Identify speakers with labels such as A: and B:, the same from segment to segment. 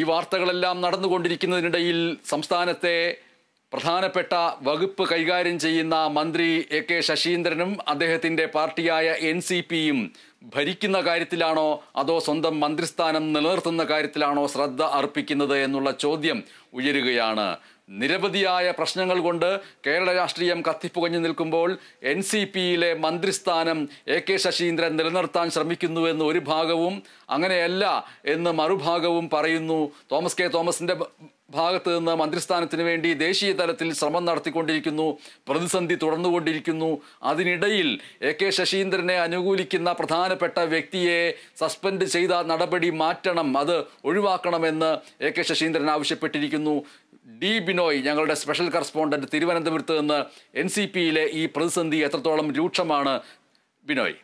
A: ഈ വാർത്തകളെല്ലാം നടന്നുകൊണ്ടിരിക്കുന്നതിനിടയിൽ സംസ്ഥാനത്തെ പ്രധാനപ്പെട്ട വകുപ്പ് കൈകാര്യം ചെയ്യുന്ന മന്ത്രി എ കെ ശശീന്ദ്രനും അദ്ദേഹത്തിൻ്റെ പാർട്ടിയായ എൻ സി പിയും ഭരിക്കുന്ന കാര്യത്തിലാണോ അതോ സ്വന്തം മന്ത്രിസ്ഥാനം നിലനിർത്തുന്ന കാര്യത്തിലാണോ ശ്രദ്ധ അർപ്പിക്കുന്നത് എന്നുള്ള ചോദ്യം ഉയരുകയാണ് നിരവധിയായ പ്രശ്നങ്ങൾ കൊണ്ട് കേരള രാഷ്ട്രീയം കത്തിപ്പുകഞ്ഞു നിൽക്കുമ്പോൾ എൻ സി പിയിലെ മന്ത്രിസ്ഥാനം എ കെ ശശീന്ദ്രൻ നിലനിർത്താൻ ശ്രമിക്കുന്നുവെന്ന് ഒരു ഭാഗവും അങ്ങനെയല്ല എന്ന് മറുഭാഗവും പറയുന്നു തോമസ് കെ തോമസിൻ്റെ ഭാഗത്ത് നിന്ന് മന്ത്രിസ്ഥാനത്തിന് വേണ്ടി ദേശീയ തലത്തിൽ ശ്രമം നടത്തിക്കൊണ്ടിരിക്കുന്നു പ്രതിസന്ധി തുടർന്നുകൊണ്ടിരിക്കുന്നു അതിനിടയിൽ എ കെ ശശീന്ദ്രനെ അനുകൂലിക്കുന്ന പ്രധാനപ്പെട്ട വ്യക്തിയെ സസ്പെൻഡ് ചെയ്ത നടപടി മാറ്റണം അത് ഒഴിവാക്കണമെന്ന് എ കെ ശശീന്ദ്രൻ ആവശ്യപ്പെട്ടിരിക്കുന്നു ഡി ബിനോയ് ഞങ്ങളുടെ സ്പെഷ്യൽ കറസ്പോണ്ടന്റ് തിരുവനന്തപുരത്ത് നിന്ന് എൻ സി പിയിലെ ഈ പ്രതിസന്ധി എത്രത്തോളം രൂക്ഷമാണ് ബിനോയ്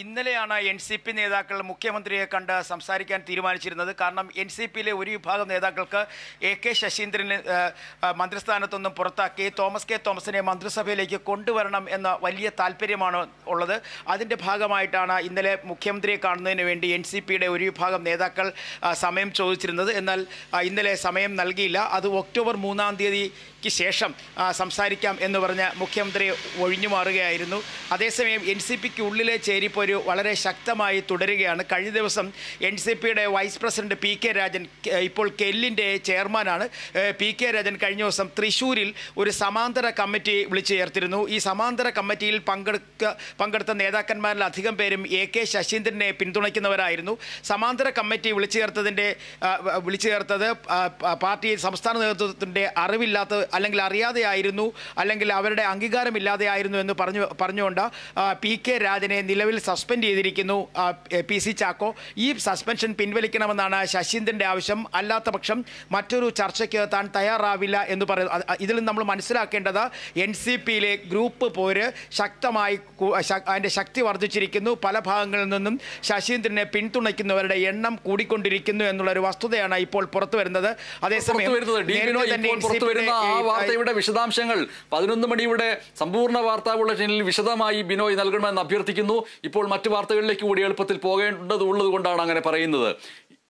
B: ഇന്നലെയാണ് എൻ സി പി നേതാക്കൾ മുഖ്യമന്ത്രിയെ കണ്ട് സംസാരിക്കാൻ തീരുമാനിച്ചിരുന്നത് കാരണം എൻ സി പിയിലെ ഒരു വിഭാഗം നേതാക്കൾക്ക് എ കെ ശശീന്ദ്രനെ മന്ത്രിസ്ഥാനത്തൊന്നും പുറത്താക്കി തോമസ് കെ തോമസിനെ മന്ത്രിസഭയിലേക്ക് കൊണ്ടുവരണം എന്ന വലിയ താല്പര്യമാണ് ഉള്ളത് അതിൻ്റെ ഭാഗമായിട്ടാണ് ഇന്നലെ മുഖ്യമന്ത്രിയെ കാണുന്നതിന് വേണ്ടി എൻ സി പിയുടെ ഒരു വിഭാഗം നേതാക്കൾ സമയം ചോദിച്ചിരുന്നത് എന്നാൽ ഇന്നലെ സമയം നൽകിയില്ല അത് ഒക്ടോബർ മൂന്നാം തീയതിക്ക് ശേഷം സംസാരിക്കാം എന്ന് പറഞ്ഞ് മുഖ്യമന്ത്രി ഒഴിഞ്ഞു മാറുകയായിരുന്നു അതേസമയം എൻ സി പിക്ക് ഉള്ളിലെ ചേരിപ്പോ ഒരു വളരെ ശക്തമായി തുടരുകയാണ് കഴിഞ്ഞ ദിവസം എൻ സി പിയുടെ വൈസ് പ്രസിഡന്റ് പി കെ രാജൻ ഇപ്പോൾ കെല്ലിൻ്റെ ചെയർമാനാണ് പി കെ രാജൻ കഴിഞ്ഞ ദിവസം തൃശ്ശൂരിൽ ഒരു സമാന്തര കമ്മിറ്റി വിളിച്ചു ചേർത്തിരുന്നു ഈ സമാന്തര കമ്മിറ്റിയിൽ പങ്കെടുക്ക പങ്കെടുത്ത നേതാക്കന്മാരിൽ അധികം പേരും എ കെ ശശീന്ദ്രനെ പിന്തുണയ്ക്കുന്നവരായിരുന്നു സമാന്തര കമ്മിറ്റി വിളിച്ചു ചേർത്തതിൻ്റെ വിളിച്ചു ചേർത്തത് പാർട്ടി സംസ്ഥാന നേതൃത്വത്തിൻ്റെ അറിവില്ലാത്ത അല്ലെങ്കിൽ അറിയാതെയായിരുന്നു അല്ലെങ്കിൽ അവരുടെ അംഗീകാരമില്ലാതെയായിരുന്നു എന്ന് പറഞ്ഞു പറഞ്ഞുകൊണ്ട് പി കെ രാജനെ നിലവിൽ സസ്പെൻഡ് ചെയ്തിരിക്കുന്നു പി സി ചാക്കോ ഈ സസ്പെൻഷൻ പിൻവലിക്കണമെന്നാണ് ശശീന്ദ്രൻ്റെ ആവശ്യം അല്ലാത്ത പക്ഷം മറ്റൊരു ചർച്ചയ്ക്ക് താൻ തയ്യാറാവില്ല എന്ന് പറയുന്നു ഇതിൽ നമ്മൾ മനസ്സിലാക്കേണ്ടത് എൻ സി പിയിലെ ഗ്രൂപ്പ് പോര് ശക്തമായി അതിൻ്റെ ശക്തി വർദ്ധിച്ചിരിക്കുന്നു പല ഭാഗങ്ങളിൽ നിന്നും ശശീന്ദ്രനെ പിന്തുണയ്ക്കുന്നവരുടെ എണ്ണം കൂടിക്കൊണ്ടിരിക്കുന്നു എന്നുള്ളൊരു വസ്തുതയാണ് ഇപ്പോൾ പുറത്തു വരുന്നത് അതേസമയം
A: വിശദാംശങ്ങൾ പതിനൊന്ന് മണിയുടെ സമ്പൂർണ്ണ വാർത്താ ബുള്ളറ്റിനിൽ വിശദമായി ബിനോയ് നൽകണമെന്ന് അഭ്യർത്ഥിക്കുന്നു ഇപ്പോൾ മറ്റു വാർത്തകളിലേക്ക് കൂടി എളുപ്പത്തിൽ പോകേണ്ടതുള്ളത് കൊണ്ടാണ് അങ്ങനെ പറയുന്നത്